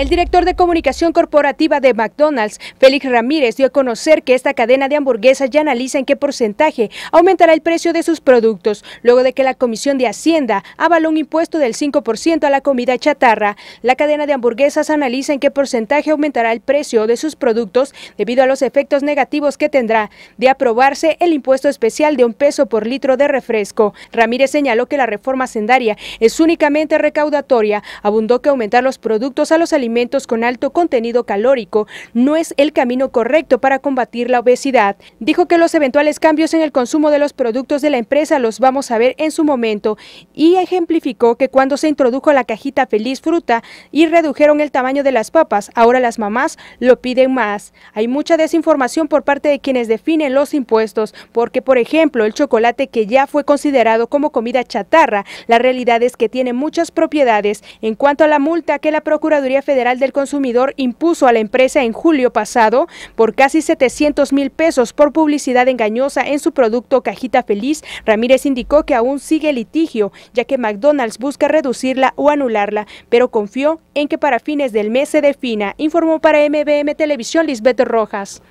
El director de comunicación corporativa de McDonald's, Félix Ramírez, dio a conocer que esta cadena de hamburguesas ya analiza en qué porcentaje aumentará el precio de sus productos, luego de que la Comisión de Hacienda avaló un impuesto del 5% a la comida chatarra. La cadena de hamburguesas analiza en qué porcentaje aumentará el precio de sus productos debido a los efectos negativos que tendrá de aprobarse el impuesto especial de un peso por litro de refresco. Ramírez señaló que la reforma sendaria es únicamente recaudatoria, abundó que aumentar los productos a los alimentos con alto contenido calórico no es el camino correcto para combatir la obesidad. Dijo que los eventuales cambios en el consumo de los productos de la empresa los vamos a ver en su momento y ejemplificó que cuando se introdujo la cajita Feliz Fruta y redujeron el tamaño de las papas, ahora las mamás lo piden más. Hay mucha desinformación por parte de quienes definen los impuestos, porque por ejemplo el chocolate que ya fue considerado como comida chatarra, la realidad es que tiene muchas propiedades. En cuanto a la multa que la Procuraduría Federal del Consumidor impuso a la empresa en julio pasado por casi 700 mil pesos por publicidad engañosa en su producto Cajita Feliz, Ramírez indicó que aún sigue litigio, ya que McDonald's busca reducirla o anularla, pero confió en que para fines del mes se defina, informó para MBM Televisión Lisbeth Rojas.